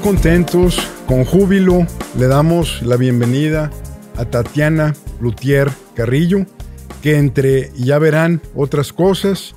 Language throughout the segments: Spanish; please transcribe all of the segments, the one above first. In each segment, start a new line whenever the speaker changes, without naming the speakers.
contentos, con júbilo, le damos la bienvenida a Tatiana Lutier Carrillo, que entre, ya verán, otras cosas,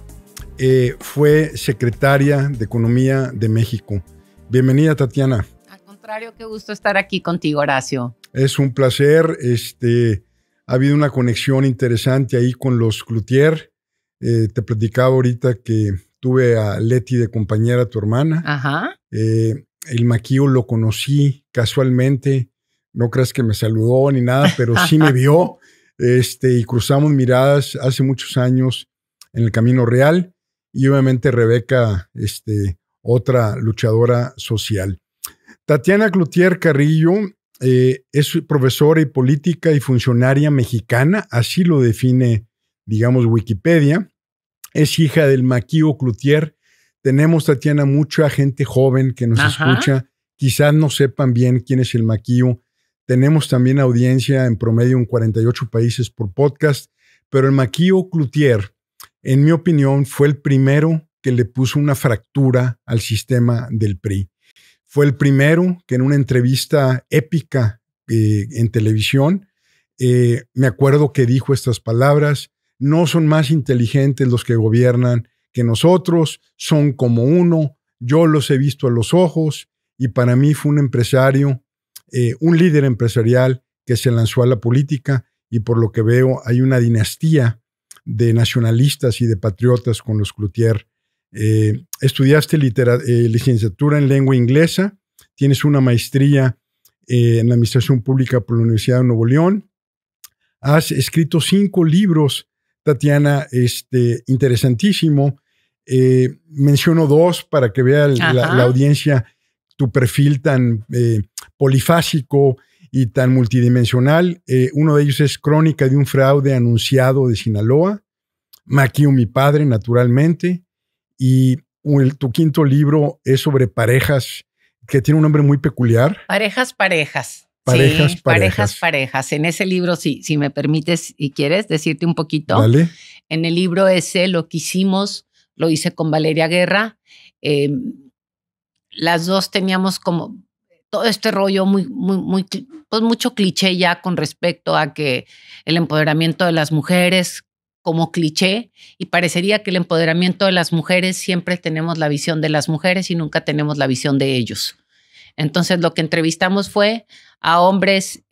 eh, fue secretaria de Economía de México. Bienvenida, Tatiana.
Al contrario, qué gusto estar aquí contigo, Horacio.
Es un placer. Este, ha habido una conexión interesante ahí con los Clutier eh, te platicaba ahorita que tuve a Leti de compañera, tu hermana. Ajá. Eh, el maquillo lo conocí casualmente, no creas que me saludó ni nada, pero sí me vio, este, y cruzamos miradas hace muchos años en el Camino Real, y obviamente Rebeca, este, otra luchadora social. Tatiana Cloutier Carrillo eh, es profesora y política y funcionaria mexicana, así lo define, digamos, Wikipedia. Es hija del maquillo Cloutier, tenemos, Tatiana, mucha gente joven que nos escucha. Quizás no sepan bien quién es el Maquillo. Tenemos también audiencia en promedio en 48 países por podcast, pero el Maquillo Cloutier, en mi opinión, fue el primero que le puso una fractura al sistema del PRI. Fue el primero que en una entrevista épica eh, en televisión, eh, me acuerdo que dijo estas palabras, no son más inteligentes los que gobiernan, que nosotros, son como uno, yo los he visto a los ojos y para mí fue un empresario, eh, un líder empresarial que se lanzó a la política y por lo que veo hay una dinastía de nacionalistas y de patriotas con los Cloutier. Eh, estudiaste eh, licenciatura en lengua inglesa, tienes una maestría en Administración Pública por la Universidad de Nuevo León, has escrito cinco libros, Tatiana, este, interesantísimo, eh, menciono dos para que vea la, audiencia tu perfil tan eh, polifásico y tan multidimensional. Eh, uno de ellos es Crónica de un fraude anunciado de Sinaloa, Maquio mi padre, naturalmente, y el, tu quinto libro es sobre parejas, que tiene un nombre muy
peculiar. Parejas, parejas. Parejas, parejas. parejas, En ese libro, si, si me permites y quieres decirte un poquito, en el libro ese lo que hicimos lo hice con Valeria Guerra. Eh, las dos teníamos como todo este rollo muy, muy, muy, pues mucho cliché ya con respecto a que el empoderamiento de las mujeres como cliché y parecería que el empoderamiento de las mujeres siempre tenemos la visión de las mujeres y nunca tenemos la visión de ellos. Entonces lo que entrevistamos fue a hombres,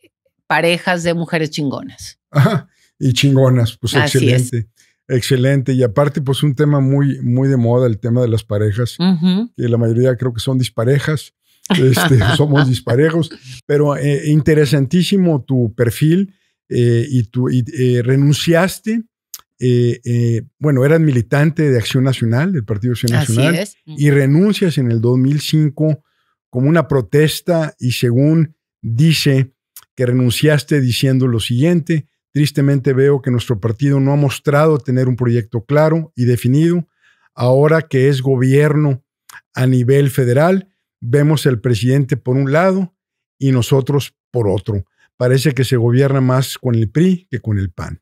parejas de mujeres chingonas.
Ajá, y chingonas, pues excelente. Excelente. Y aparte, pues un tema muy, muy de moda, el tema de las parejas, que la mayoría creo que son disparejas. Este, somos disparejos, pero eh, interesantísimo tu perfil eh, y tu eh, renunciaste. bueno, eras militante de Acción Nacional, del Partido Acción Nacional, y renuncias en el 2005 como una protesta y según dice que renunciaste diciendo lo siguiente, Tristemente veo que nuestro partido no ha mostrado tener un proyecto claro y definido. Ahora que es gobierno a nivel federal, vemos al presidente por un lado y nosotros por otro. Parece que se gobierna más con el PRI que con el PAN.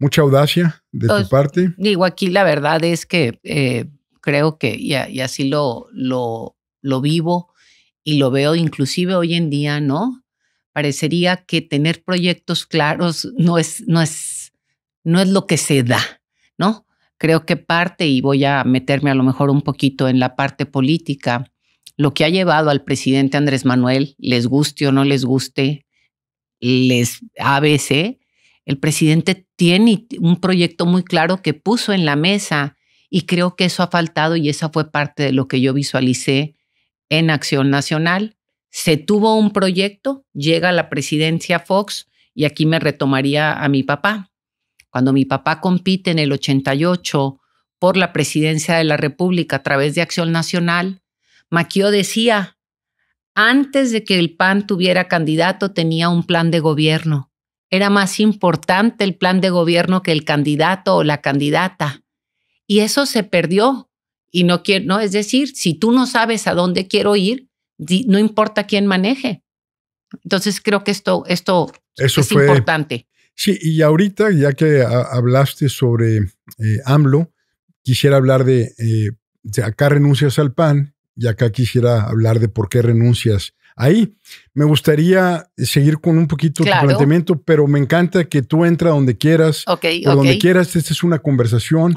Mucha audacia de tu pues, parte.
Digo, aquí la verdad es que eh, creo que, y, y así lo, lo, lo vivo y lo veo inclusive hoy en día, ¿no? parecería que tener proyectos claros no es, no es, no es lo que se da, ¿no? Creo que parte, y voy a meterme a lo mejor un poquito en la parte política, lo que ha llevado al presidente Andrés Manuel, les guste o no les guste, les ABC, el presidente tiene un proyecto muy claro que puso en la mesa y creo que eso ha faltado y esa fue parte de lo que yo visualicé en Acción Nacional se tuvo un proyecto, llega la presidencia Fox y aquí me retomaría a mi papá. Cuando mi papá compite en el 88 por la presidencia de la República a través de Acción Nacional, Maquio decía, antes de que el PAN tuviera candidato tenía un plan de gobierno. Era más importante el plan de gobierno que el candidato o la candidata. Y eso se perdió. Y no quiero, no, es decir, si tú no sabes a dónde quiero ir, no importa quién maneje. Entonces creo que esto, esto Eso es importante. Sí,
y ahorita, ya que hablaste sobre eh, AMLO, quisiera hablar eh, de, acá renuncias al PAN y acá quisiera hablar de por qué renuncias ahí. Me gustaría seguir con un poquito tu planteamiento, pero me encanta que tú entres donde quieras, Ok, donde quieras. Esta es una conversación.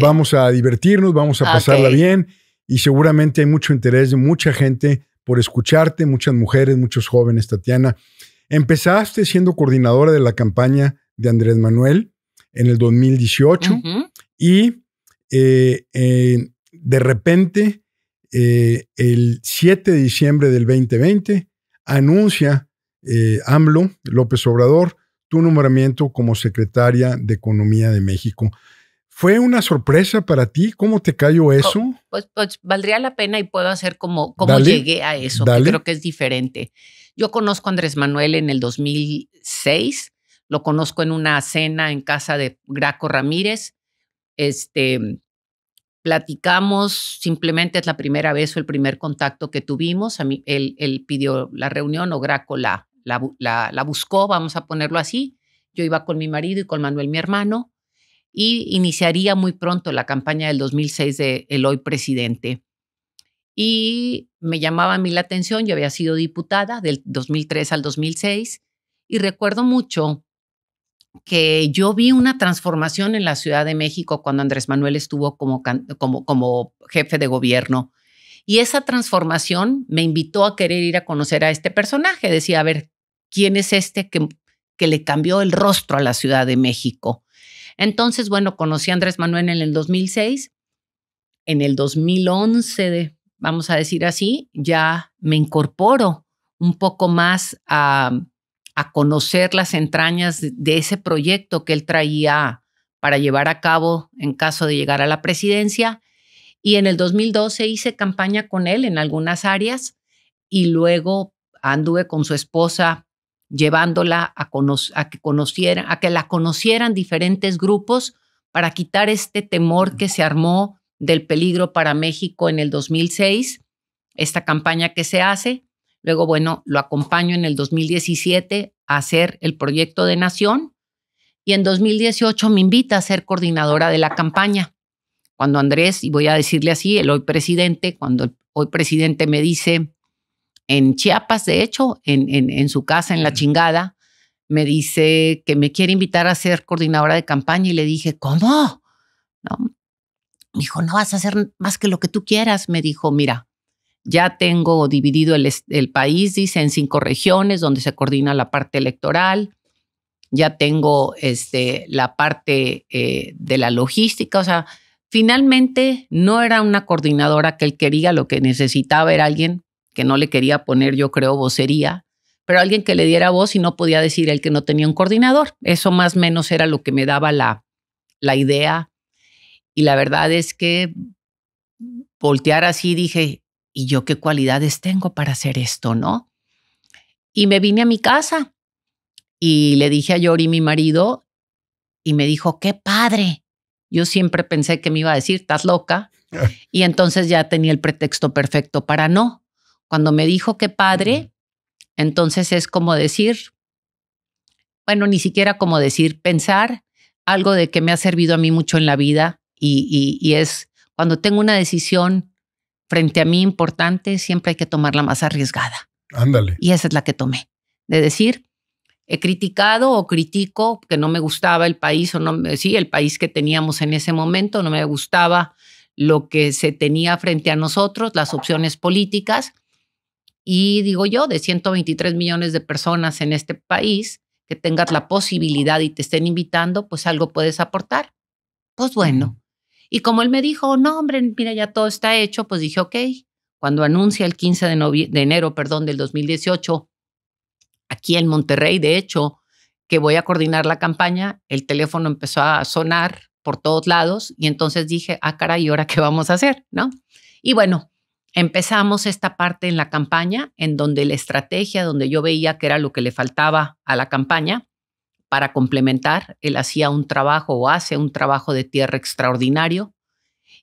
vamos a divertirnos, vamos a pasarla bien y seguramente hay mucho interés de mucha gente por escucharte, muchas mujeres, muchos jóvenes, Tatiana. Empezaste siendo coordinadora de la campaña de Andrés Manuel en el 2018 y eh, eh, de repente, eh, el 7 de diciembre del 2020, anuncia AMLO, López Obrador, tu nombramiento como secretaria de Economía de México. ¿Fue una sorpresa para ti? ¿Cómo te cayó eso?
Pues, pues, valdría la pena y puedo hacer como, llegué a eso, creo que es diferente. Yo conozco a Andrés Manuel en el 2006, lo conozco en una cena en casa de Graco Ramírez. Este, platicamos, simplemente es la primera vez o el primer contacto que tuvimos. A mí, él, pidió la reunión o Graco la buscó, vamos a ponerlo así. Yo iba con mi marido y con Manuel, mi hermano y iniciaría muy pronto la campaña del 2006 de el hoy presidente. Y me llamaba a mí la atención, yo había sido diputada del 2003 al 2006 y recuerdo mucho que yo vi una transformación en la Ciudad de México cuando Andrés Manuel estuvo como, jefe de gobierno. Y esa transformación me invitó a querer ir a conocer a este personaje. Decía, a ver, ¿quién es este que le cambió el rostro a la Ciudad de México? Entonces, bueno, conocí a Andrés Manuel en el 2006. En el 2011, vamos a decir así, ya me incorporo un poco más a, conocer las entrañas de, de ese proyecto que él traía para llevar a cabo en caso de llegar a la presidencia. Y en el 2012 hice campaña con él en algunas áreas y luego anduve con su esposa llevándola a, a, que conocieran, a que la conocieran diferentes grupos para quitar este temor que se armó del peligro para México en el 2006, esta campaña que se hace. Luego, bueno, lo acompaño en el 2017 a hacer el proyecto de nación y en 2018 me invita a ser coordinadora de la campaña. Cuando Andrés, y voy a decirle así, el hoy presidente, cuando el hoy presidente me dice, en Chiapas, de hecho, en, su casa, en La mm. Chingada, me dice que me quiere invitar a ser coordinadora de campaña y le dije, ¿cómo? ¿No? Me dijo, no vas a hacer más que lo que tú quieras. Me dijo, mira, ya tengo dividido el, país, dice, en cinco regiones donde se coordina la parte electoral. Ya tengo este, la parte eh, de la logística. O sea, finalmente no era una coordinadora que él quería, lo que necesitaba era alguien que no le quería poner, yo creo, vocería, pero alguien que le diera voz y no podía decir él que no tenía un coordinador. Eso más o menos era lo que me daba la, la idea. Y la verdad es que voltear así dije, ¿y yo qué cualidades tengo para hacer esto, no? Y me vine a mi casa y le dije a Yori, mi marido, y me dijo, qué padre. Yo siempre pensé que me iba a decir, estás loca. y entonces ya tenía el pretexto perfecto para no. Cuando me dijo que padre, entonces es como decir, bueno, ni siquiera como decir, pensar algo de que me ha servido a mí mucho en la vida y, y, es cuando tengo una decisión frente a mí importante, siempre hay que tomarla más arriesgada. Ándale. Y esa es la que tomé. De decir, he criticado o critico que no me gustaba el país o no, sí, el país que teníamos en ese momento, no me gustaba lo que se tenía frente a nosotros, las opciones políticas, y digo yo, de 123 millones de personas en este país, que tengas la posibilidad y te estén invitando, pues algo puedes aportar. Pues bueno. Y como él me dijo, no, hombre, mira, ya todo está hecho, pues dije, ok, cuando anuncia el 15 de, enero perdón, del 2018, aquí en Monterrey, de hecho, que voy a coordinar la campaña, el teléfono empezó a sonar por todos lados y entonces dije, ah, caray, ¿y ahora qué vamos a hacer? ¿No? Y bueno, Empezamos esta parte en la campaña, en donde la estrategia, donde yo veía que era lo que le faltaba a la campaña para complementar, él hacía un trabajo o hace un trabajo de tierra extraordinario.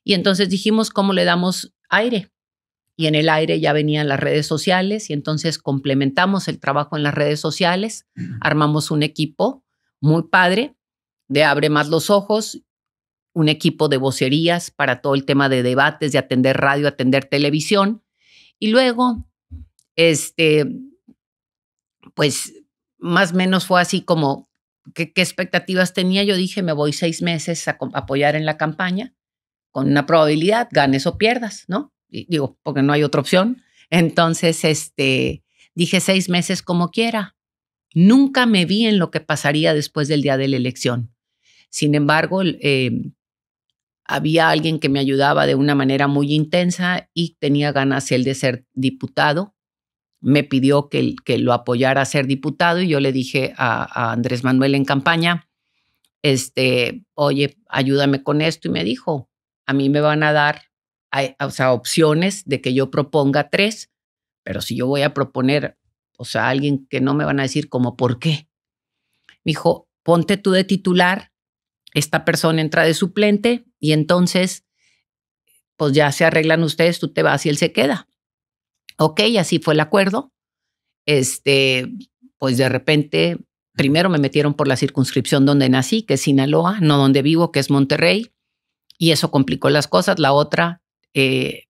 Y entonces dijimos, ¿cómo le damos aire? Y en el aire ya venían las redes sociales y entonces complementamos el trabajo en las redes sociales, armamos un equipo muy padre de Abre más los ojos un equipo de vocerías para todo el tema de debates, de atender radio, atender televisión. Y luego, este, pues más o menos fue así como, ¿qué, expectativas tenía? Yo dije, me voy seis meses a apoyar en la campaña con una probabilidad, ganes o pierdas, ¿no? digo, porque no hay otra opción. Entonces, este, dije seis meses como quiera. Nunca me vi en lo que pasaría después del día de la elección. Sin embargo, eh, había alguien que me ayudaba de una manera muy intensa y tenía ganas él de ser diputado. Me pidió que, que lo apoyara a ser diputado y yo le dije a, Andrés Manuel en campaña, este, oye, ayúdame con esto. Y me dijo, a mí me van a dar o sea, opciones de que yo proponga tres, pero si yo voy a proponer, o sea, a alguien que no me van a decir como por qué. Me dijo, ponte tú de titular, esta persona entra de suplente y entonces, pues ya se arreglan ustedes, tú te vas y él se queda. Ok, así fue el acuerdo. Este, pues de repente, primero me metieron por la circunscripción donde nací, que es Sinaloa, no donde vivo, que es Monterrey, y eso complicó las cosas. La otra, eh,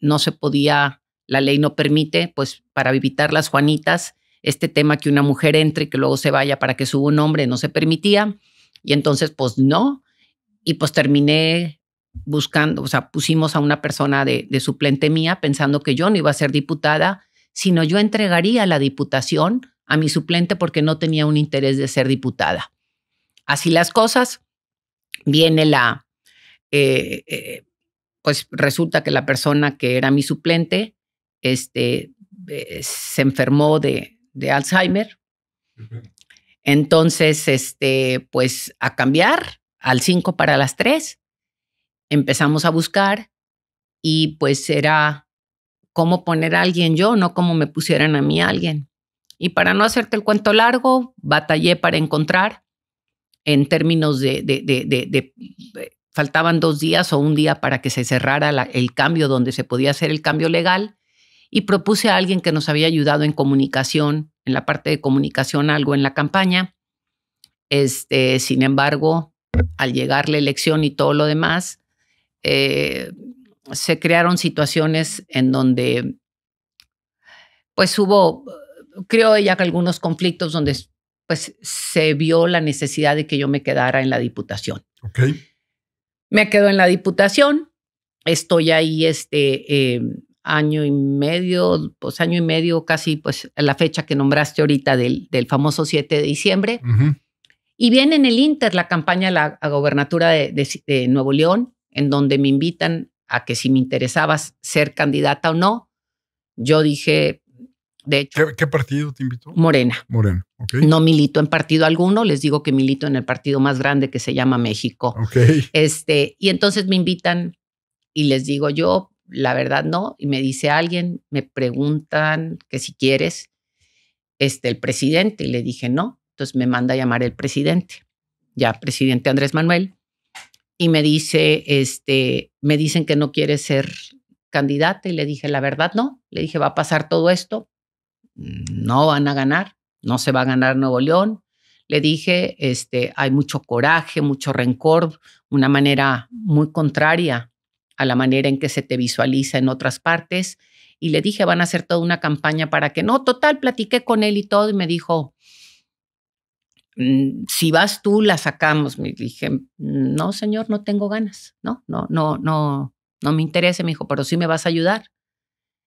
no se podía, la ley no permite, pues para evitar las Juanitas, este tema que una mujer entre y que luego se vaya para que suba un hombre no se permitía. Y entonces, pues no, y pues terminé buscando, o sea, pusimos a una persona de, suplente mía pensando que yo no iba a ser diputada, sino yo entregaría la diputación a mi suplente porque no tenía un interés de ser diputada. Así las cosas, viene la, eh, eh, pues resulta que la persona que era mi suplente, este, eh, se enfermó de, Alzheimer. Entonces, este, pues a cambiar, al 5 para las 3, empezamos a buscar y pues era cómo poner a alguien yo, no cómo me pusieran a mí alguien. Y para no hacerte el cuento largo, batallé para encontrar en términos de, eh, faltaban dos días o un día para que se cerrara el cambio donde se podía hacer el cambio legal y propuse a alguien que nos había ayudado en comunicación, en la parte de comunicación, algo en la campaña. Este, sin embargo, al llegar la elección y todo lo demás, eh, se crearon situaciones en donde pues hubo, creo ella que algunos conflictos donde pues se vio la necesidad de que yo me quedara en la diputación. Okay. Me quedo en la diputación, estoy ahí este em, año y medio, pues año y medio casi, pues la fecha que nombraste ahorita del, del famoso 7 de diciembre. Y viene en el Inter la campaña a la gobernatura de, Nuevo León, en donde me invitan a que si me interesaba ser candidata o no. Yo dije, de hecho. ¿Qué, partido te invitó? Morena. Morena, ok. No milito en partido alguno, les digo que milito en el partido más grande que se llama México. Ok. Este, y entonces me invitan y les digo yo, la verdad no, y me dice alguien, me preguntan que si quieres, este, el presidente, y le dije no. Entonces me manda a llamar el presidente, ya presidente Andrés Manuel, y me dice, este, me dicen que no quiere ser candidata y le dije, la verdad no, le dije, va a pasar todo esto, no van a ganar, no se va a ganar Nuevo León. Le dije, este, hay mucho coraje, mucho rencor, una manera muy contraria a la manera en que se te visualiza en otras partes. Y le dije, van a hacer toda una campaña para que no, total, platiqué con él y todo, y me dijo, Mm, si vas tú, la sacamos. Me dije, no, señor, no tengo ganas, no, no, no, no, no me interesa. Me dijo, pero sí me vas a ayudar.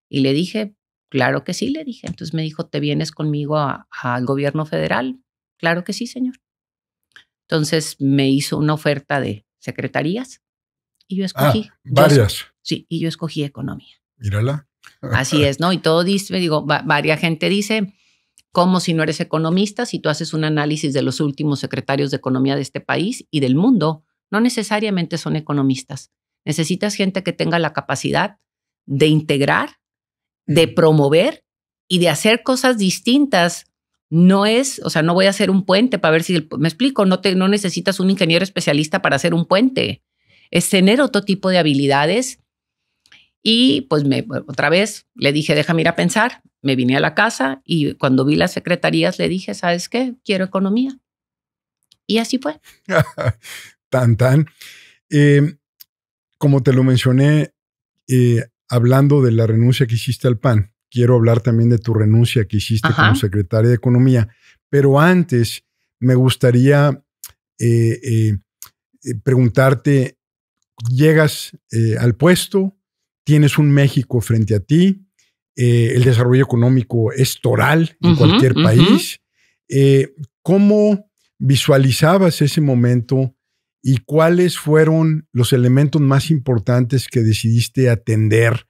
Y le dije, claro que sí, le dije. Entonces me dijo, ¿te vienes conmigo al gobierno federal? Claro que sí, señor. Entonces me hizo una oferta de secretarías y yo ah, escogí. varias. sí, y yo escogí economía. Mírala. Así es, ¿no? Y todo dice, me digo, varias varia gente dice, como si no eres economista, si tú haces un análisis de los últimos secretarios de economía de este país y del mundo, no necesariamente son economistas. Necesitas gente que tenga la capacidad de integrar, de promover y de hacer cosas distintas. No es, o sea, no voy a hacer un puente para ver si me explico, no, te, no necesitas un ingeniero especialista para hacer un puente. Es tener otro tipo de habilidades. Y pues me, otra vez le dije, déjame ir a pensar, me vine a la casa y cuando vi las secretarías le dije, ¿sabes qué? Quiero economía. Y así fue.
tan, tan. Em, como te lo mencioné, eh, hablando de la renuncia que hiciste al PAN, quiero hablar también de tu renuncia que hiciste como secretaria de Economía. Pero antes, me gustaría eh, eh, preguntarte, llegas al puesto, tienes un México frente a ti, eh, el desarrollo económico es toral en cualquier país. Eh, ¿Cómo visualizabas ese momento y cuáles fueron los elementos más importantes que decidiste atender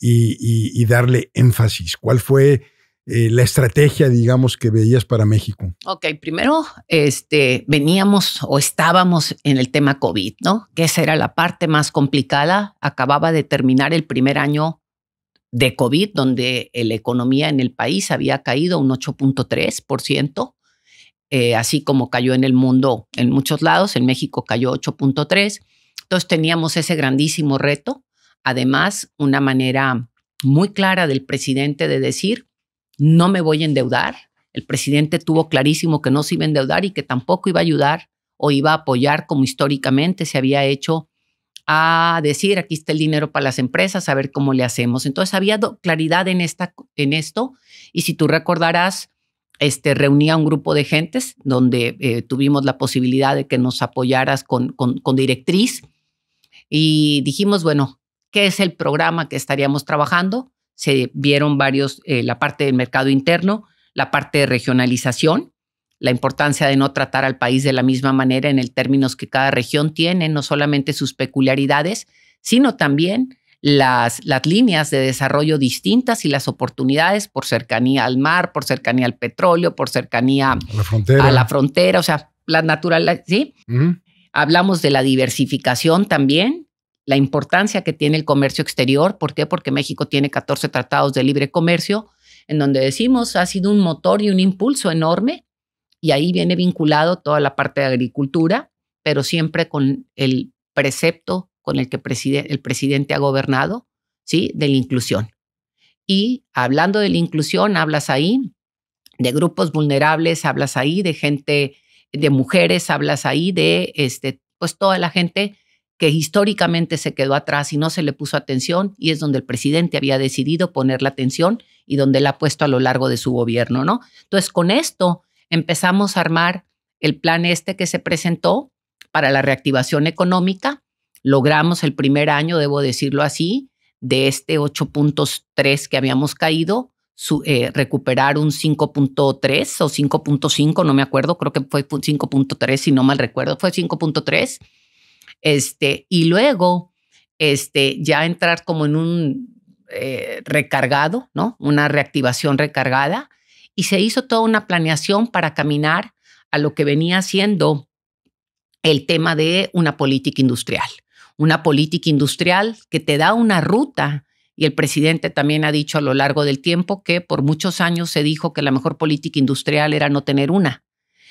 y, darle énfasis? ¿Cuál fue eh, la estrategia, digamos, que veías para México?
Ok, primero este, veníamos o estábamos en el tema COVID, ¿no? Que esa era la parte más complicada. Acababa de terminar el primer año de COVID, donde la economía en el país había caído un 8.3%, eh, así como cayó en el mundo en muchos lados, en México cayó 8.3%. Entonces teníamos ese grandísimo reto, además una manera muy clara del presidente de decir, no me voy a endeudar. El presidente tuvo clarísimo que no se iba a endeudar y que tampoco iba a ayudar o iba a apoyar como históricamente se había hecho a decir, aquí está el dinero para las empresas, a ver cómo le hacemos. Entonces había claridad en, esta, en esto y si tú recordarás, este, reunía un grupo de gentes donde eh, tuvimos la posibilidad de que nos apoyaras con, directriz y dijimos, bueno, ¿qué es el programa que estaríamos trabajando? Se vieron varios, eh, la parte del mercado interno, la parte de regionalización, la importancia de no tratar al país de la misma manera en el términos que cada región tiene, no solamente sus peculiaridades, sino también las, las líneas de desarrollo distintas y las oportunidades por cercanía al mar, por cercanía al petróleo, por cercanía a la frontera, a la o sea, la natural, ¿sí? Hablamos de la diversificación también, la importancia que tiene el comercio exterior. ¿Por qué? Porque México tiene 14 tratados de libre comercio, en donde decimos ha sido un motor y un impulso enorme y ahí viene vinculado toda la parte de agricultura, pero siempre con el precepto con el que el presidente ha gobernado, ¿sí? De la inclusión. Y hablando de la inclusión, hablas ahí de grupos vulnerables, hablas ahí de gente, de mujeres, hablas ahí de, este, pues toda la gente que históricamente se quedó atrás y no se le puso atención y es donde el presidente había decidido poner la atención y donde la ha puesto a lo largo de su gobierno, ¿no? Entonces, con esto empezamos a armar el plan este que se presentó para la reactivación económica. Logramos el primer año, debo decirlo así, de este 8.3 que habíamos caído, eh, recuperar un 5.3 o 5.5, no me acuerdo, creo que fue 5.3, si no mal recuerdo, fue 5.3. Este, y luego, este, ya entrar como en un eh, recargado, ¿no? Una reactivación recargada y se hizo toda una planeación para caminar a lo que venía siendo el tema de una política industrial. Una política industrial que te da una ruta y el presidente también ha dicho a lo largo del tiempo que por muchos años se dijo que la mejor política industrial era no tener una.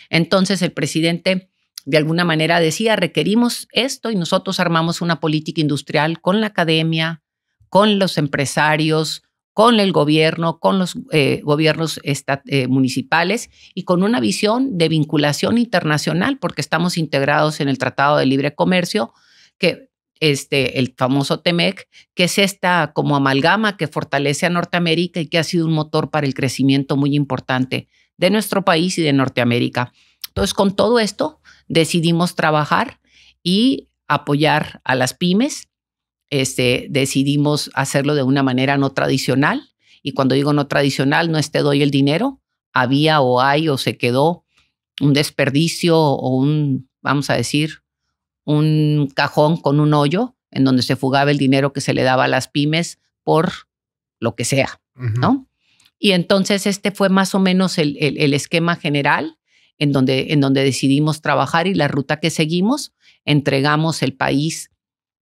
Entonces el presidente de alguna manera decía, requerimos esto y nosotros armamos una política industrial con la academia, con los empresarios, con el gobierno, con los eh, gobiernos eh, municipales y con una visión de vinculación internacional, porque estamos integrados en el Tratado de Libre Comercio, que este, el famoso TEMEC, que es esta como amalgama que fortalece a Norteamérica y que ha sido un motor para el crecimiento muy importante de nuestro país y de Norteamérica. Entonces, con todo esto, decidimos trabajar y apoyar a las pymes este, decidimos hacerlo de una manera no tradicional. Y cuando digo no tradicional, no es te doy el dinero, había o hay o se quedó un desperdicio o un, vamos a decir, un cajón con un hoyo en donde se fugaba el dinero que se le daba a las pymes por lo que sea, ¿no? Y entonces este fue más o menos el, el, esquema general en donde, en donde decidimos trabajar y la ruta que seguimos, entregamos el país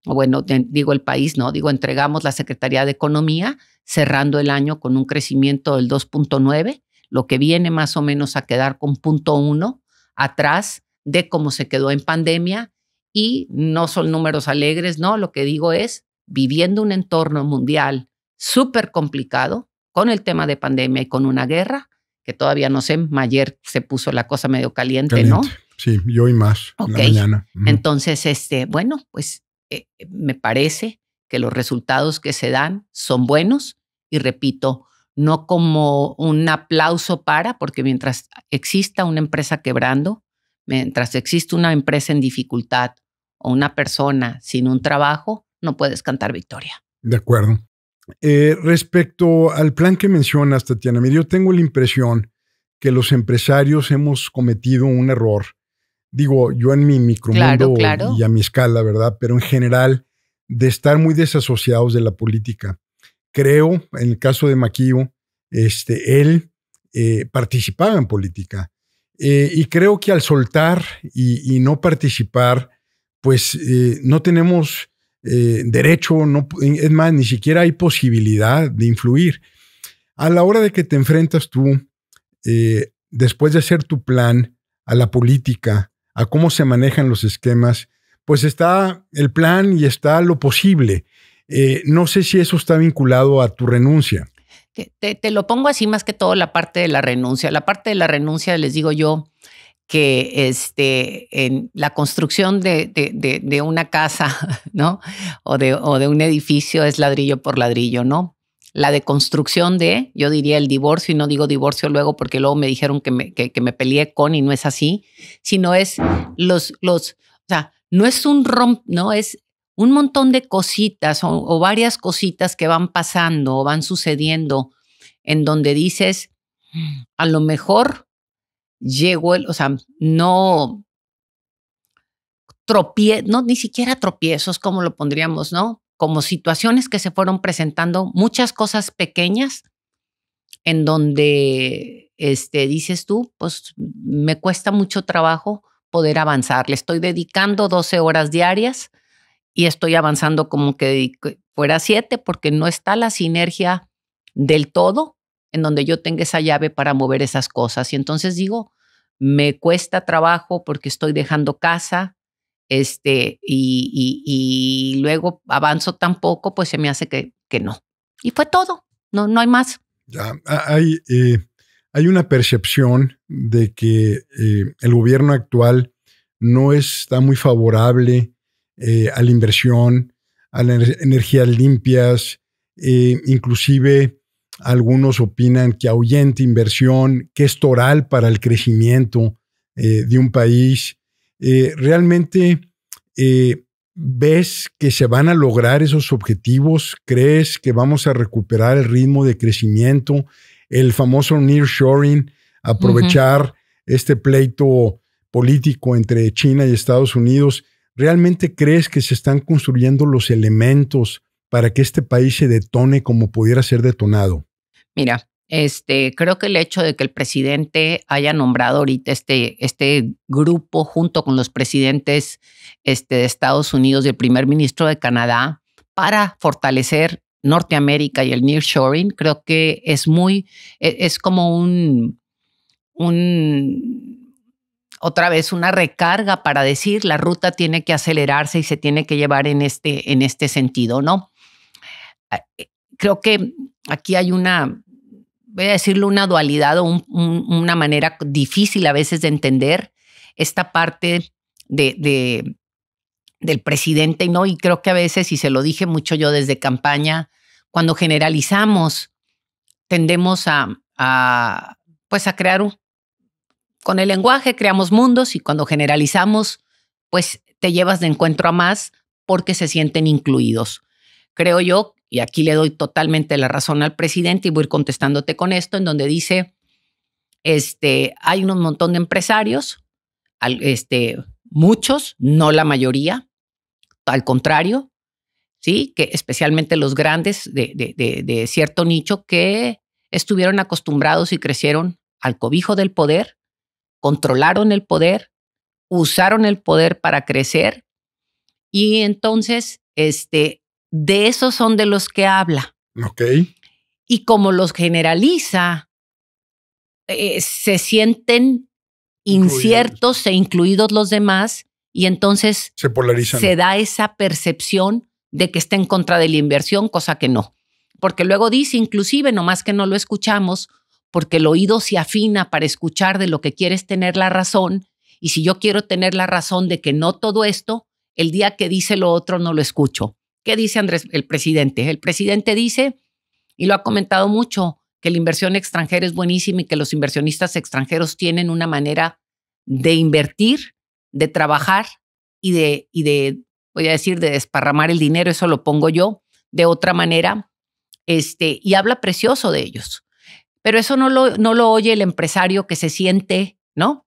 bueno, digo el país, no, digo entregamos la Secretaría de Economía cerrando el año con un crecimiento del 2.9, lo que viene más o menos a quedar con punto uno atrás de cómo se quedó en pandemia y no son números alegres, no, lo que digo es viviendo un entorno mundial súper complicado con el tema de pandemia y con una guerra que todavía no sé, ayer se puso la cosa medio caliente, ¿no?
Sí, yo y más
mañana. Entonces, este, bueno, pues eh, me parece que los resultados que se dan son buenos y repito, no como un aplauso para, porque mientras exista una empresa quebrando, mientras existe una empresa en dificultad o una persona sin un trabajo, no puedes cantar victoria.
De acuerdo. Eh, respecto al plan que mencionas, Tatiana, yo tengo la impresión que los empresarios hemos cometido un error digo, yo en mi micromundo y a mi escala, ¿verdad? Pero en general, de estar muy desasociados de la política. Creo, en el caso de Maquillo, este, él eh, participaba en política. Eh, y creo que al soltar y, no participar, pues eh, no tenemos derecho, no, es más, ni siquiera hay posibilidad de influir. A la hora de que te enfrentas tú, después de hacer tu plan, a la política, a cómo se manejan los esquemas, pues está el plan y está lo posible. Eh, no sé si eso está vinculado a tu renuncia.
Te, lo pongo así más que todo la parte de la renuncia. La parte de la renuncia, les digo yo, que este, en la construcción de, de, de una casa, ¿no? O de, o de un edificio es ladrillo por ladrillo, ¿no? la deconstrucción de, yo diría el divorcio, y no digo divorcio luego porque luego me dijeron que me, que, me peleé con y no es así, sino es los, los, o sea, no es un romp, no es un montón de cositas o, varias cositas que van pasando o van sucediendo en donde dices, a lo mejor llegó el, o sea, no tropie, no, ni siquiera tropiezos, como lo pondríamos, ¿no? como situaciones que se fueron presentando, muchas cosas pequeñas en donde este, dices tú, pues me cuesta mucho trabajo poder avanzar. Le estoy dedicando 12 horas diarias y estoy avanzando como que fuera 7 porque no está la sinergia del todo en donde yo tenga esa llave para mover esas cosas. Y entonces digo, me cuesta trabajo porque estoy dejando casa, este, y, luego avanzo tan poco, pues se me hace que, que no. Y fue todo, no, no hay más.
hay, eh, hay una percepción de que eh, el gobierno actual no está muy favorable eh, a la inversión, a las energías limpias, inclusive algunos opinan que ahuyente inversión, que es toral para el crecimiento de un país eh, realmente eh, ves que se van a lograr esos objetivos, crees que vamos a recuperar el ritmo de crecimiento, el famoso nearshoring, aprovechar este pleito político entre China y Estados Unidos. ¿Realmente crees que se están construyendo los elementos para que este país se detone como pudiera ser detonado?
Mira, este, creo que el hecho de que el presidente haya nombrado ahorita este, este grupo junto con los presidentes este, de Estados Unidos y el primer ministro de Canadá para fortalecer Norteamérica y el nearshoring, creo que es muy, e-, es como un, un, otra vez una recarga para decir la ruta tiene que acelerarse y se tiene que llevar en este, en este sentido, ¿no? Ah, eh, creo que aquí hay una, voy a decirlo, una dualidad o una manera difícil a veces de entender esta parte de, del presidente, ¿no? Y creo que a veces, y se lo dije mucho yo desde campaña, cuando generalizamos, tendemos a, pues a crear un, con el lenguaje creamos mundos y cuando generalizamos, pues te llevas de encuentro a más porque se sienten incluidos. Creo yo y aquí le doy totalmente la razón al presidente y voy a ir contestándote con esto, en donde dice, este, hay un montón de empresarios, este, muchos, no la mayoría, al contrario, ¿sí? que especialmente los grandes de, de, de cierto nicho que estuvieron acostumbrados y crecieron al cobijo del poder, controlaron el poder, usaron el poder para crecer y entonces este, de esos son de los que habla. Ok. Y como los generaliza, eh, se sienten inciertos e incluidos los demás y entonces se, polarizan. se da esa percepción de que está en contra de la inversión, cosa que no. Porque luego dice, inclusive, nomás que no lo escuchamos, porque el oído se afina para escuchar de lo que quieres tener la razón, y si yo quiero tener la razón de que no todo esto, el día que dice lo otro no lo escucho. ¿Qué dice Andrés, el presidente? El presidente dice, y lo ha comentado mucho, que la inversión extranjera es buenísima y que los inversionistas extranjeros tienen una manera de invertir, de trabajar y de, voy a decir, de desparramar el dinero, eso lo pongo yo, de otra manera, este, y habla precioso de ellos. Pero eso no lo, no lo oye el empresario que se siente, ¿no?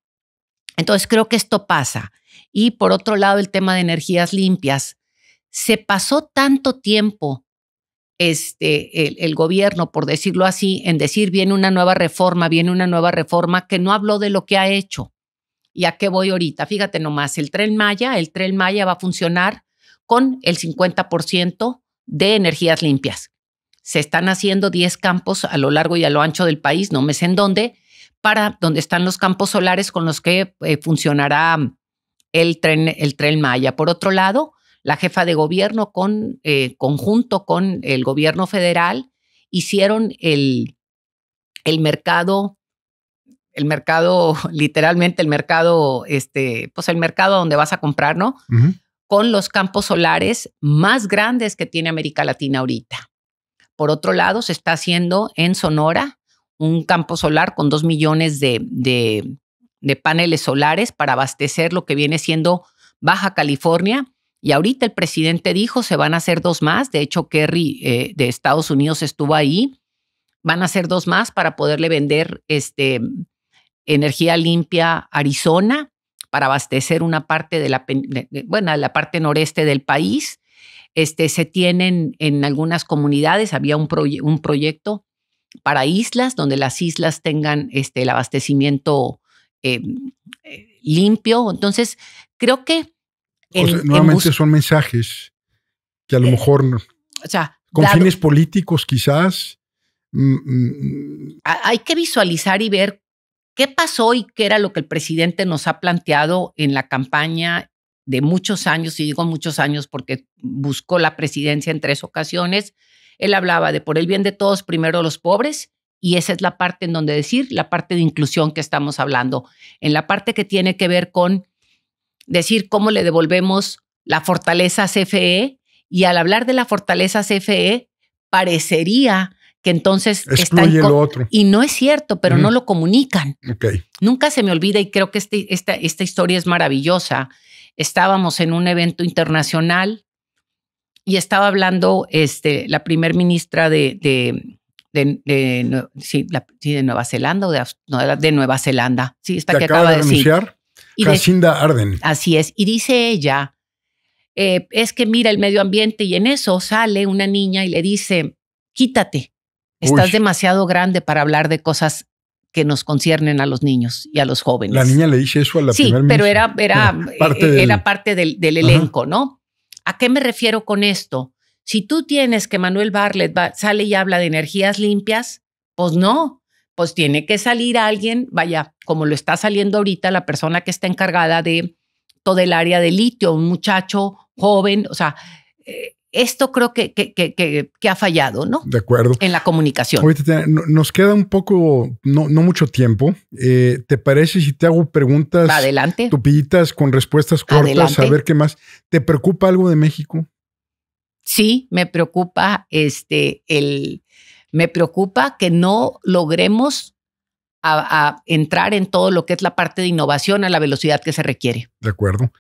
Entonces creo que esto pasa. Y por otro lado, el tema de energías limpias se pasó tanto tiempo este, el, gobierno, por decirlo así, en decir viene una nueva reforma, viene una nueva reforma, que no habló de lo que ha hecho. ¿Y a qué voy ahorita? Fíjate nomás, el tren Maya, el tren Maya va a funcionar con el 50% de energías limpias. Se están haciendo 10 campos a lo largo y a lo ancho del país, no me sé en dónde, para donde están los campos solares con los que eh, funcionará el tren, el tren Maya. Por otro lado, la jefa de gobierno con, eh, conjunto con el gobierno federal, hicieron el, el mercado, el mercado, literalmente el mercado, este, pues el mercado donde vas a comprar, ¿no? Con los campos solares más grandes que tiene América Latina ahorita. Por otro lado, se está haciendo en Sonora un campo solar con dos millones de paneles solares para abastecer lo que viene siendo Baja California y ahorita el presidente dijo, se van a hacer dos más. De hecho, Kerry eh, de Estados Unidos estuvo ahí. Van a hacer dos más para poderle vender este, energía limpia a Arizona, para abastecer una parte de la, la parte noreste del país. Este, se tienen en algunas comunidades, había un, proyecto para islas, donde las islas tengan este, el abastecimiento eh, eh, limpio. Entonces, creo que nuevamente
son mensajes que a lo eh, mejor con fines políticos quizás. Mm, mm,
mm. hay que visualizar y ver qué pasó y qué era lo que el presidente nos ha planteado en la campaña de muchos años, y digo muchos años porque buscó la presidencia en tres ocasiones. Él hablaba de por el bien de todos, primero los pobres, y esa es la parte en donde decir, la parte de inclusión que estamos hablando, en la parte que tiene que ver con decir cómo le devolvemos la fortaleza CFE y al hablar de la fortaleza CFE parecería que entonces Excluye otro. y no es cierto, pero no lo comunican. Nunca se me olvida y creo que este, esta, esta historia es maravillosa. Estábamos en un evento internacional y estaba hablando este, la primer ministra de, de, de, Nueva Zelanda o de, Nueva Zelanda. Sí, está que, acaba, de y Arden. Así es. Y dice ella, eh, es que mira el medio ambiente y en eso sale una niña y le dice, quítate, estás demasiado grande para hablar de cosas que nos conciernen a los niños y a los jóvenes. La niña le dice eso a la Sí, pero eh, eh, era, parte del, elenco, ¿no? ¿A qué me refiero con esto? Si tú tienes que Manuel Bartlett sale y habla de energías limpias, pues no, pues tiene que salir alguien, vaya, como lo está saliendo ahorita la persona que está encargada de todo el área de litio, un muchacho joven, o sea, eh, esto creo que, que, ha fallado, ¿no? De acuerdo. En la comunicación.
Ahorita nos queda un poco, no, mucho tiempo. Eh, ¿Te parece si te hago preguntas? Adelante. Tupillitas con respuestas cortas, a ver qué más. ¿Te preocupa algo de México?
Sí, me preocupa este, el, me preocupa que no logremos entrar en todo lo que es la parte de innovación a la velocidad que se requiere.
De acuerdo.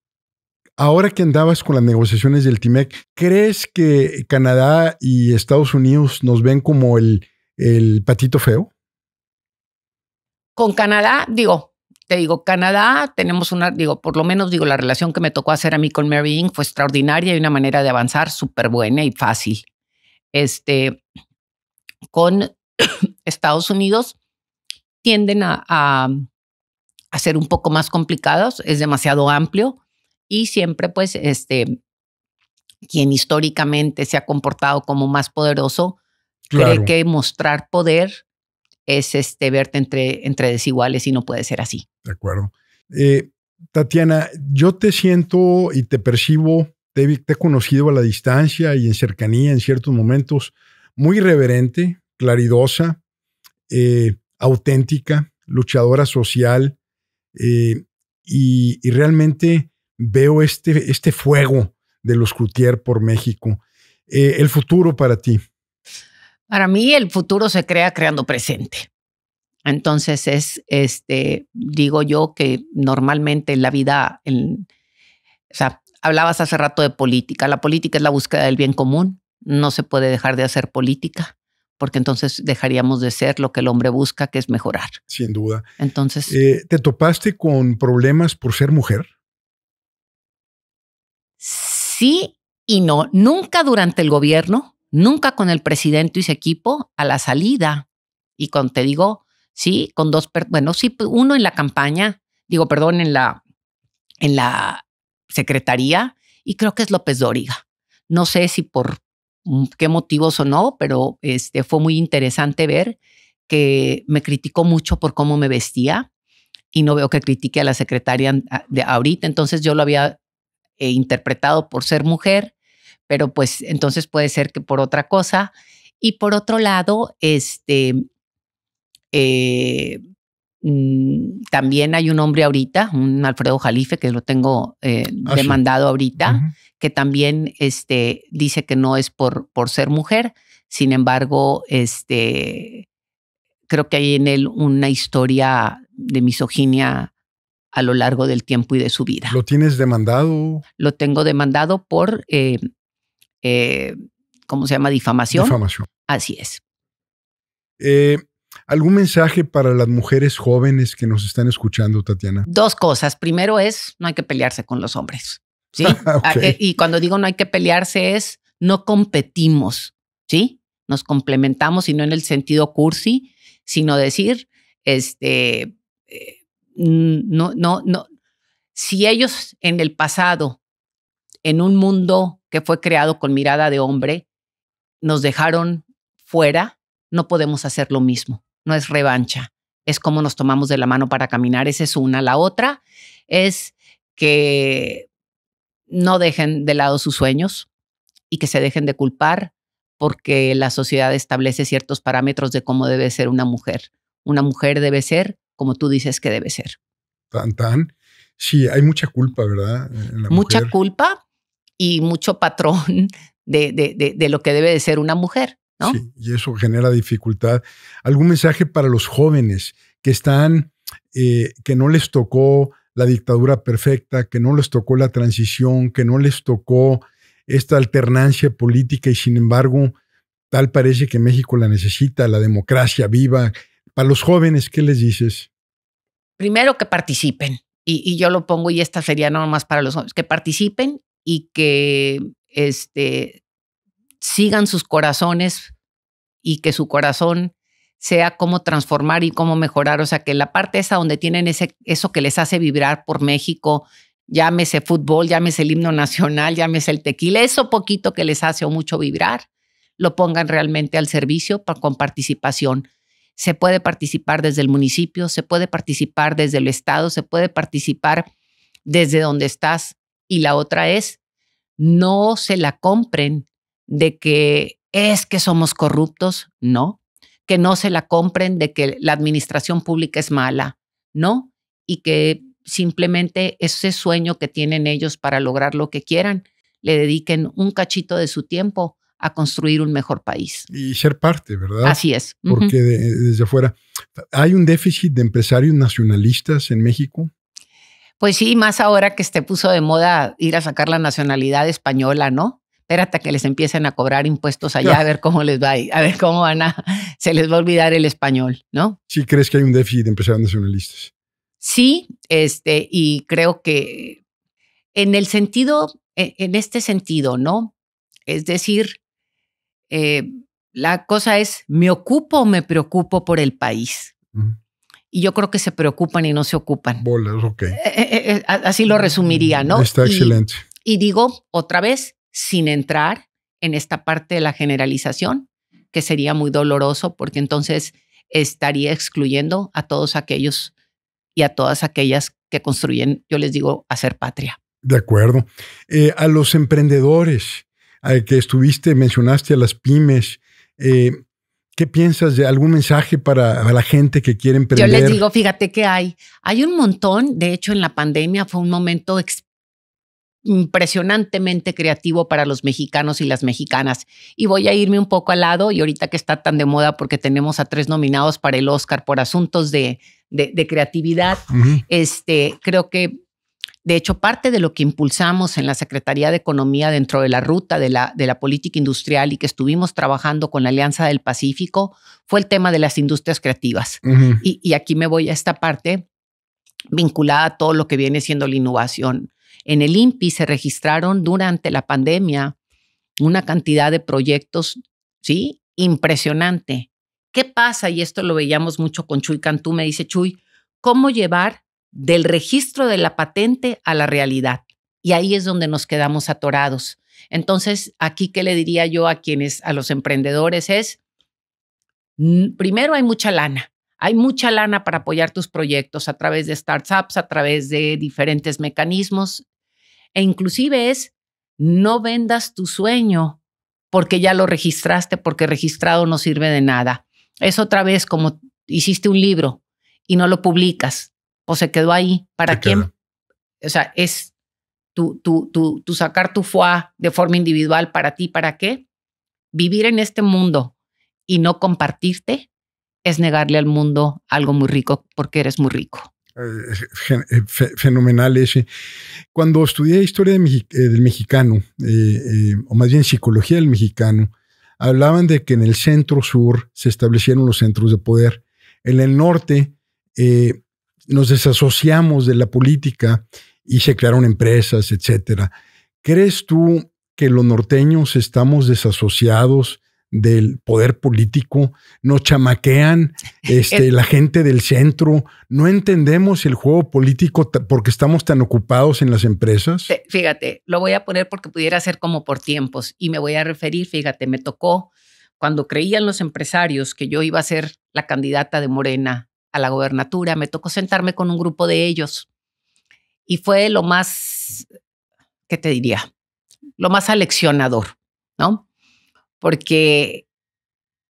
Ahora que andabas con las negociaciones del TIMEC, ¿crees que Canadá y Estados Unidos nos ven como el, el patito feo?
Con Canadá, digo, te digo, Canadá tenemos una, digo, por lo menos digo, la relación que me tocó hacer a mí con Mary Inc. fue extraordinaria y una manera de avanzar súper buena y fácil. Este, con Estados Unidos tienden a, ser un poco más complicados, es demasiado amplio y siempre pues este, quien históricamente se ha comportado como más poderoso cree que mostrar poder es este, verte entre, entre desiguales y no puede ser así. De acuerdo.
Eh, Tatiana, yo te siento y te percibo, te, te he conocido a la distancia y en cercanía en ciertos momentos muy reverente, claridosa, eh, auténtica, luchadora social, eh, y, realmente veo este, este fuego de los Crutier por México. Eh, el futuro para ti.
Para mí el futuro se crea creando presente. Entonces es, este, digo yo que normalmente la vida, o sea, hablabas hace rato de política. La política es la búsqueda del bien común no se puede dejar de hacer política, porque entonces dejaríamos de ser lo que el hombre busca, que es mejorar.
Sin duda. Entonces. Eh, ¿Te topaste con problemas por ser mujer?
Sí y no. Nunca durante el gobierno, nunca con el presidente y su equipo a la salida. Y cuando te digo, sí, con dos, bueno, sí, uno en la campaña, digo, perdón, en la, en la secretaría, y creo que es López Dóriga. No sé si por Mm, qué motivos o no, pero este, fue muy interesante ver que me criticó mucho por cómo me vestía y no veo que critique a la secretaria de ahorita, entonces yo lo había eh, interpretado por ser mujer, pero pues entonces puede ser que por otra cosa. Y por otro lado, este, eh, Mm, también hay un hombre ahorita, un Alfredo Jalife, que lo tengo eh, ah, demandado ahorita, que también este, dice que no es por, por ser mujer. Sin embargo, este, creo que hay en él una historia de misoginia a lo largo del tiempo y de su vida. ¿Lo tienes demandado? Lo tengo demandado por, eh, eh, ¿cómo se llama? Difamación. Difamación. Así es.
Eh, ¿Algún mensaje para las mujeres jóvenes que nos están escuchando, Tatiana?
Dos cosas. Primero es, no hay que pelearse con los hombres. ¿sí? Y cuando digo no hay que pelearse es, no competimos, ¿sí? Nos complementamos y no en el sentido cursi, sino decir, este, eh, no, no, no. Si ellos en el pasado, en un mundo que fue creado con mirada de hombre, nos dejaron fuera, no podemos hacer lo mismo no es revancha, es cómo nos tomamos de la mano para caminar, esa es una. La otra es que no dejen de lado sus sueños y que se dejen de culpar porque la sociedad establece ciertos parámetros de cómo debe ser una mujer. Una mujer debe ser como tú dices que debe ser.
Tan, tan. Sí, hay mucha culpa, ¿verdad? mucha
culpa y mucho patrón de, de, lo que debe de ser una mujer
y eso genera dificultad. ¿Algún mensaje para los jóvenes que están, eh, que no les tocó la dictadura perfecta, que no les tocó la transición, que no les tocó esta alternancia política y sin embargo tal parece que México la necesita, la democracia viva. Para los jóvenes, ¿qué les dices?
Primero que participen, y, yo lo pongo y esta sería no más para los jóvenes, que participen y que este, sigan sus corazones y que su corazón sea cómo transformar y cómo mejorar. O sea, que la parte esa donde tienen ese, eso que les hace vibrar por México, llámese fútbol, llámese el himno nacional, llámese el tequila, eso poquito que les hace o mucho vibrar, lo pongan realmente al servicio con participación. Se puede participar desde el municipio, se puede participar desde el Estado, se puede participar desde donde estás. Y la otra es, no se la compren de que es que somos corruptos, no, que no se la compren, de que la administración pública es mala, no, y que simplemente ese sueño que tienen ellos para lograr lo que quieran, le dediquen un cachito de su tiempo a construir un mejor país.
Y ser parte, ¿verdad? Así es. Porque desde afuera, ¿hay un déficit de empresarios nacionalistas en México?
Pues sí, más ahora que se puso de moda ir a sacar la nacionalidad española, ¿no? hasta que les empiecen a cobrar impuestos allá, a ver cómo les va, a ver cómo van a, se les va a olvidar el español, ¿no?
Sí, crees que hay un déficit de empresarios nacionalistas.
Sí, este, y creo que en el sentido, e, en este sentido, ¿no? Es decir, eh, la cosa es, ¿me ocupo o me preocupo por el país? Y yo creo que se preocupan y no se ocupan. Bolas, ok. Eh, eh, así lo resumiría, ¿no? Está excelente. Y digo otra vez, sin entrar en esta parte de la generalización, que sería muy doloroso porque entonces estaría excluyendo a todos aquellos y a todas aquellas que construyen, yo les digo, hacer patria.
De acuerdo. Eh, a los emprendedores a que estuviste, mencionaste a las pymes, eh, ¿qué piensas de algún mensaje para la gente que quiere emprender? Yo les digo,
fíjate que hay, hay un montón, de hecho en la pandemia fue un momento impresionantemente creativo para los mexicanos y las mexicanas. Y voy a irme un poco al lado, y ahorita que está tan de moda porque tenemos a tres nominados para el Oscar por asuntos de, creatividad, este, creo que de hecho parte de lo que impulsamos en la Secretaría de Economía dentro de la ruta de la, de la política industrial y que estuvimos trabajando con la Alianza del Pacífico fue el tema de las industrias creativas. y, y aquí me voy a esta parte vinculada a todo lo que viene siendo la innovación en el INPI se registraron durante la pandemia una cantidad de proyectos, ¿sí? Impresionante. ¿Qué pasa? Y esto lo veíamos mucho con Chuy Cantú, me dice Chuy, ¿cómo llevar del registro de la patente a la realidad? Y ahí es donde nos quedamos atorados. Entonces, aquí, ¿qué le diría yo a quienes, a los emprendedores? Es, primero hay mucha lana, hay mucha lana para apoyar tus proyectos a través de startups, a través de diferentes mecanismos. E inclusive es, no vendas tu sueño porque ya lo registraste, porque registrado no sirve de nada. Es otra vez como hiciste un libro y no lo publicas, o se quedó ahí. ¿Para quién? O sea, es tu, sacar tu foie de forma individual para ti, ¿para qué? Vivir en este mundo y no compartirte es negarle al mundo algo muy rico porque eres muy rico.
Eh, eh, fenomenal ese. Cuando estudié historia eh, del mexicano, o más bien psicología del mexicano, hablaban de que en el centro sur se establecieron los centros de poder. En el norte nos desasociamos de la política y se crearon empresas, etcétera. ¿Crees tú que los norteños estamos desasociados del poder político, nos chamaquean, este, la gente del centro, no entendemos el juego político porque estamos tan ocupados en las empresas.
Fíjate, lo voy a poner porque pudiera ser como por tiempos y me voy a referir, fíjate, me tocó cuando creían los empresarios que yo iba a ser la candidata de Morena a la gobernatura, me tocó sentarme con un grupo de ellos y fue lo más, ¿qué te diría? Lo más aleccionador, ¿no? porque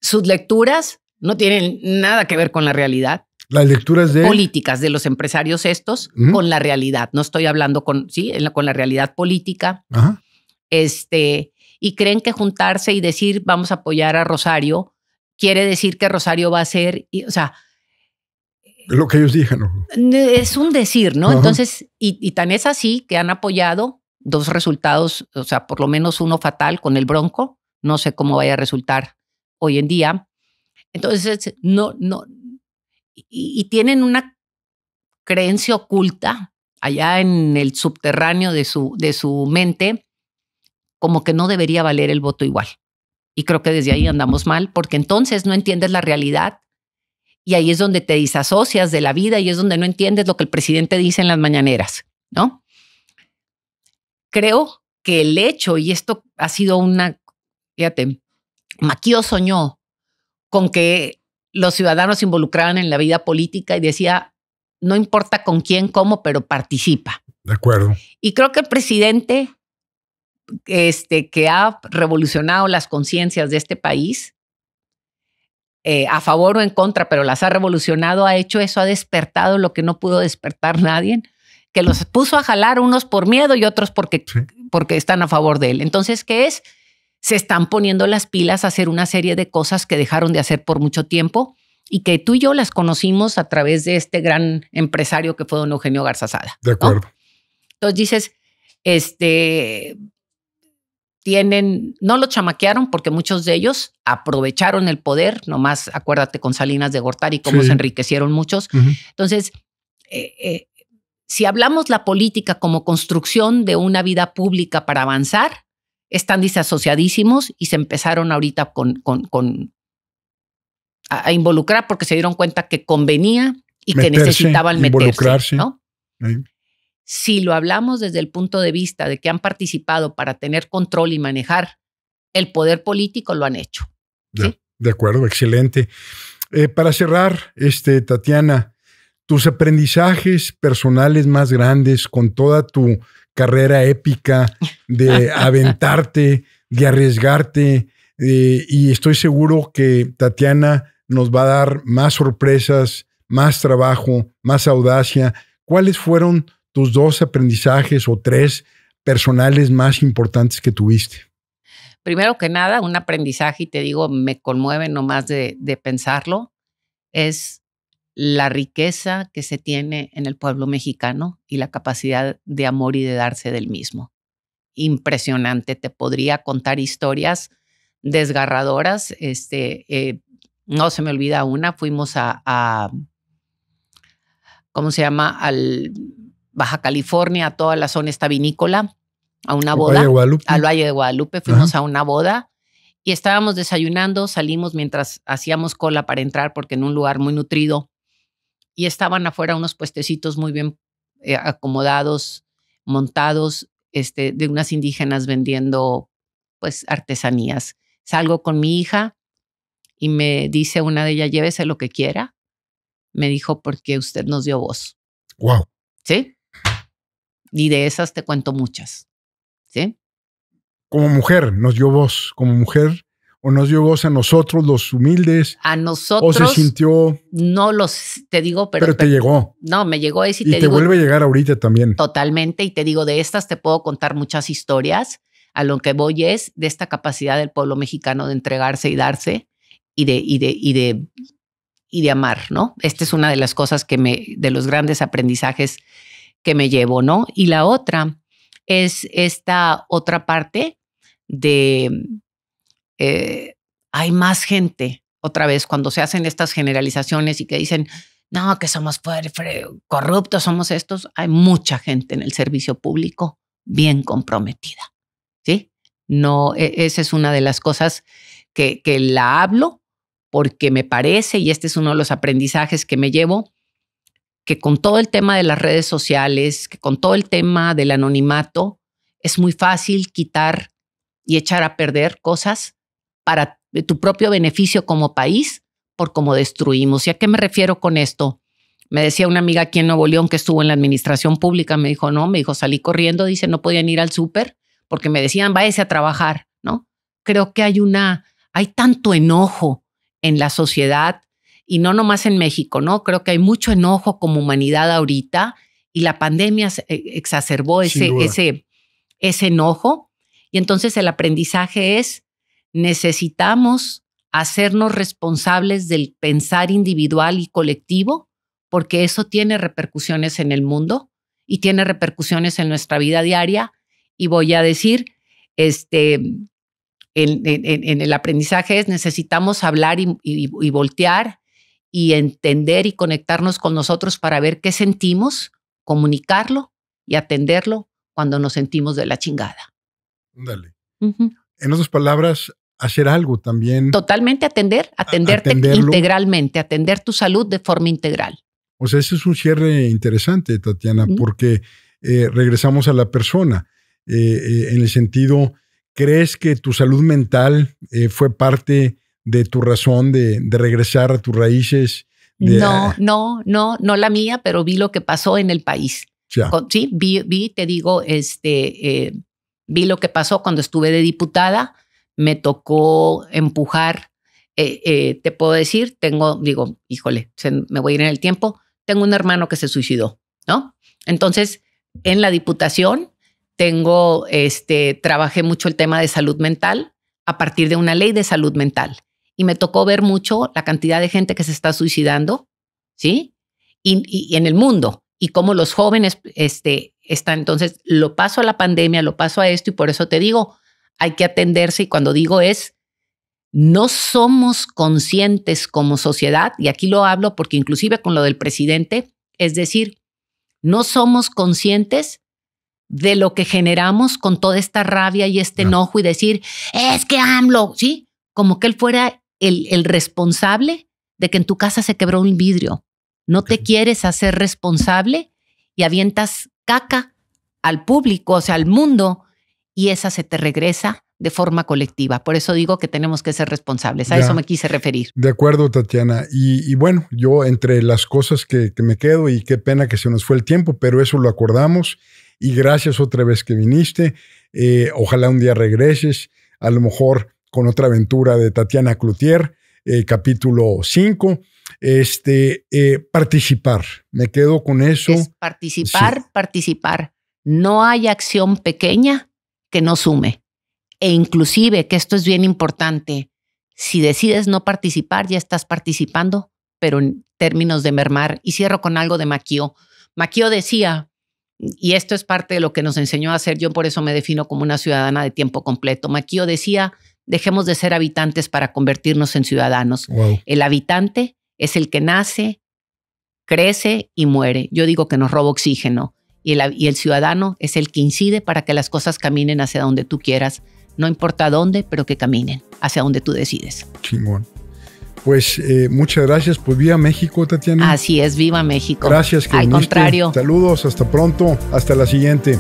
sus lecturas no tienen nada que ver con la realidad. Las lecturas de... Políticas de los empresarios estos con la realidad. No estoy hablando con, sí, la, con la realidad política. Este, y creen que juntarse y decir vamos a apoyar a Rosario quiere decir que Rosario va a ser, o sea... Es lo que ellos dijeron. Es un decir, ¿no? Entonces, y, y tan es así que han apoyado dos resultados, o sea, por lo menos uno fatal con el Bronco no sé cómo vaya a resultar hoy en día. Entonces, no, no, y, tienen una creencia oculta allá en el subterráneo de su, de su mente, como que no debería valer el voto igual. Y creo que desde ahí andamos mal, porque entonces no entiendes la realidad y ahí es donde te disasocias de la vida y es donde no entiendes lo que el presidente dice en las mañaneras, ¿no? Creo que el hecho, y esto ha sido una Fíjate, Maquio soñó con que los ciudadanos se involucraran en la vida política y decía, no importa con quién, cómo, pero participa. De acuerdo. Y creo que el presidente este, que ha revolucionado las conciencias de este país, eh, a favor o en contra, pero las ha revolucionado, ha hecho eso, ha despertado lo que no pudo despertar nadie, que los puso a jalar unos por miedo y otros porque, porque están a favor de él. Entonces, ¿qué es? se están poniendo las pilas a hacer una serie de cosas que dejaron de hacer por mucho tiempo y que tú y yo las conocimos a través de este gran empresario que fue don Eugenio Garzazada. De acuerdo. Entonces dices, este, tienen, no lo chamaquearon porque muchos de ellos aprovecharon el poder, nomás acuérdate con Salinas de Gortari cómo se enriquecieron muchos. Entonces, eh, eh, si hablamos la política como construcción de una vida pública para avanzar, están disasociadísimos y se empezaron ahorita con, a, involucrar porque se dieron cuenta que convenía y que necesitaban meterse. ¿no? Si lo hablamos desde el punto de vista de que han participado para tener control y manejar el poder político, lo han hecho.
de acuerdo, excelente. Eh, para cerrar, este, Tatiana, tus aprendizajes personales más grandes con toda tu carrera épica de aventarte, de arriesgarte. Eh, y estoy seguro que Tatiana nos va a dar más sorpresas, más trabajo, más audacia. ¿Cuáles fueron tus dos aprendizajes o tres personales más importantes que tuviste?
Primero que nada, un aprendizaje, y te digo, me conmueve nomás de pensarlo, es la riqueza que se tiene en el pueblo mexicano y la capacidad de amor y de darse del mismo. Impresionante, te podría contar historias desgarradoras. Este, eh, no se me olvida una, fuimos a, ¿cómo se llama? Al Baja California, a toda la zona esta vinícola, a una boda. al Valle de Guadalupe fuimos a una boda y estábamos desayunando, salimos mientras hacíamos cola para entrar porque en un lugar muy nutrido y estaban afuera unos puestecitos muy bien eh, acomodados, montados, este, de unas indígenas vendiendo pues artesanías. Salgo con mi hija y me dice una de ellas, llévese lo que quiera. Me dijo, porque usted nos dio voz. Wow. ¿Sí? Y de esas te cuento muchas. ¿Sí?
Como mujer, nos dio voz. Como mujer, o nos dio a nosotros los humildes.
A nosotros. O se sintió. No los, te digo, pero. Pero te, llegó. No, me llegó ese y, y te, vuelve a llegar
ahorita también.
Totalmente. Y te digo, de estas te puedo contar muchas historias. A lo que voy es de esta capacidad del pueblo mexicano de entregarse y darse y de, y de, y de, y de amar, ¿no? Esta es una de las cosas que me, de los grandes aprendizajes que me llevo, ¿no? Y la otra es esta otra parte de, eh, hay más gente, otra vez, cuando se hacen estas generalizaciones y que dicen, no, que somos corruptos, somos estos, hay mucha gente en el servicio público bien comprometida. ¿Sí? No, e-, esa es una de las cosas que, que la hablo porque me parece, y este es uno de los aprendizajes que me llevo, que con todo el tema de las redes sociales, que con todo el tema del anonimato, es muy fácil quitar y echar a perder cosas para eh, tu propio beneficio como país por cómo destruimos. ¿Y a qué me refiero con esto? Me decía una amiga aquí en Nuevo León que estuvo en la administración pública, me dijo, no, me dijo, salí corriendo, dice, no podían ir al súper porque me decían, váyase a trabajar, ¿no? Creo que hay una, hay tanto enojo en la sociedad y no nomás en México, ¿no? Creo que hay mucho enojo como humanidad ahorita y la pandemia eh, exacerbó ese, ese, ese enojo. Y entonces el aprendizaje es necesitamos hacernos responsables del pensar individual y colectivo, porque eso tiene repercusiones en el mundo y tiene repercusiones en nuestra vida diaria. Y voy a decir, este, en, el aprendizaje necesitamos hablar y, voltear y entender y conectarnos con nosotros para ver qué sentimos, comunicarlo y atenderlo cuando nos sentimos de la chingada.
Dale. En otras palabras, hacer algo también.
Totalmente atender, atenderte integralmente, atender tu salud de forma integral.
O sea, ese es un cierre interesante, Tatiana, porque eh, regresamos a la persona, eh, eh, en el sentido, ¿crees que tu salud mental fue parte de tu razón de, regresar a tus raíces? no, ah,
no, no, no la mía, pero vi lo que pasó en el país. sí, vi, vi, te digo, este Vi lo que pasó cuando estuve de diputada, me tocó empujar, eh, eh, te puedo decir, tengo, digo, híjole, me voy a ir en el tiempo, tengo un hermano que se suicidó, ¿no? Entonces, en la diputación tengo, este, trabajé mucho el tema de salud mental a partir de una ley de salud mental y me tocó ver mucho la cantidad de gente que se está suicidando, ¿sí? y en el mundo y cómo los jóvenes este, está. Entonces, lo paso a la pandemia, lo paso a esto y por eso te digo, hay que atenderse y cuando digo es, no somos conscientes como sociedad, y aquí lo hablo porque inclusive con lo del presidente, es decir, no somos conscientes de lo que generamos con toda esta rabia y este enojo y decir, es que AMLO, ¿sí? Como que él fuera el, responsable de que en tu casa se quebró un vidrio. No te quieres hacer responsable y avientas caca al público, o sea, al mundo, y esa se te regresa de forma colectiva. Por eso digo que tenemos que ser responsables. A eso me quise referir.
De acuerdo, Tatiana. Y, bueno, yo entre las cosas que, me quedo y qué pena que se nos fue el tiempo, pero eso lo acordamos. Y gracias otra vez que viniste. Eh, ojalá un día regreses, a lo mejor con otra aventura de Tatiana Cloutier, eh, capítulo 5. Este, eh, participar, me quedo con eso.
participar, participar. No hay acción pequeña que no sume. E inclusive, que esto es bien importante, si decides no participar, ya estás participando, pero en términos de mermar. Y cierro con algo de Maquio. Maquio decía, y esto es parte de lo que nos enseñó a hacer, yo por eso me defino como una ciudadana de tiempo completo. Maquio decía, dejemos de ser habitantes para convertirnos en ciudadanos. El habitante es el que nace, crece y muere. Yo digo que nos roba oxígeno y el, ciudadano es el que incide para que las cosas caminen hacia donde tú quieras, no importa dónde, pero que caminen hacia donde tú decides.
Chingón. Pues eh, muchas gracias. Pues viva México, Tatiana.
Así es, viva México.
Gracias. Que Al contrario. Saludos, hasta pronto, hasta la siguiente.